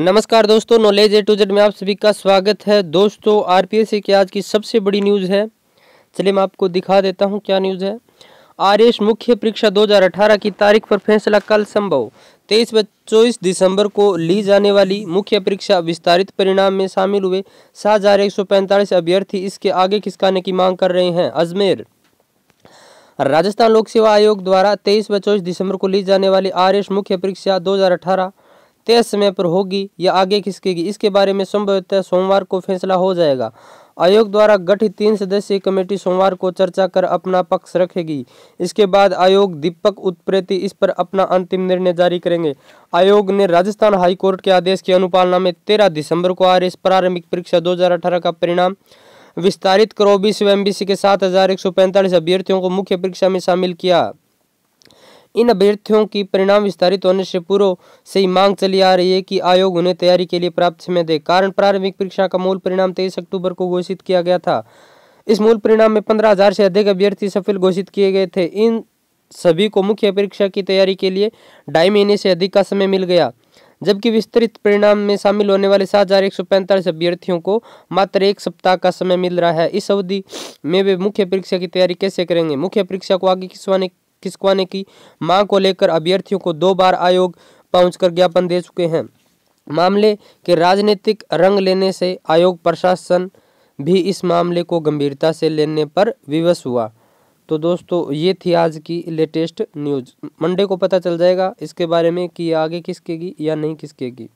नमस्कार दोस्तों knowledge a to Z में आप सभी का स्वागत है दोस्तों आर पी एस की आज की सबसे बड़ी न्यूज़ है चलिए मैं आपको दिखा देता हूँ क्या न्यूज़ है आरएस मुख्य परीक्षा 2018 की तारीख पर फैसला कल संभव तेईस व चौबीस दिसंबर को ली जाने वाली मुख्य परीक्षा विस्तारित परिणाम में शामिल हुए सात हज़ार एक सौ पैंतालीस अभ्यर्थी इसके आगे खिसकाने की मांग कर रहे हैं अजमेर राजस्थान लोक सेवा आयोग द्वारा तेईस व चौबीस दिसंबर को ली जाने वाली आर मुख्य परीक्षा दो तय समय पर होगी या आगे खिसकेगी इसके बारे में संभवतः सोमवार को फैसला हो जाएगा आयोग द्वारा गठित तीन सदस्यीय कमेटी सोमवार को चर्चा कर अपना पक्ष रखेगी इसके बाद आयोग दीपक उत्प्रेति इस पर अपना अंतिम निर्णय जारी करेंगे आयोग ने राजस्थान हाई कोर्ट के आदेश की अनुपालना में तेरह दिसंबर को आ रही प्रारंभिक परीक्षा दो का परिणाम विस्तारित करो बीस एम के सात अभ्यर्थियों को मुख्य परीक्षा में शामिल किया इन अभ्यर्थियों की परिणाम विस्तारित होने से पूर्व से ही मांग चली आ रही है कि आयोग उन्हें तैयारी के लिए प्राप्त समय दे कारण प्रारंभिक परीक्षा का मूल परिणाम तेईस अक्टूबर को घोषित किया गया था इस मूल परिणाम में पंद्रह हजार से अधिक अभ्यर्थी सफल घोषित किए गए थे इन सभी को मुख्य परीक्षा की तैयारी के लिए ढाई महीने से अधिक का समय मिल गया जबकि विस्तृत परिणाम में शामिल होने वाले सात हजार एक सौ पैंतालीस अभ्यर्थियों को मात्र एक सप्ताह का समय मिल रहा है इस अवधि में वे मुख्य परीक्षा की तैयारी कैसे करेंगे मुख्य परीक्षा को आगे किसवाने खिसकवाने की मांग को लेकर अभ्यर्थियों को दो बार आयोग पहुंचकर ज्ञापन दे चुके हैं मामले के राजनीतिक रंग लेने से आयोग प्रशासन भी इस मामले को गंभीरता से लेने पर विवश हुआ तो दोस्तों ये थी आज की लेटेस्ट न्यूज मंडे को पता चल जाएगा इसके बारे में कि आगे किसकेगी या नहीं किसकेगी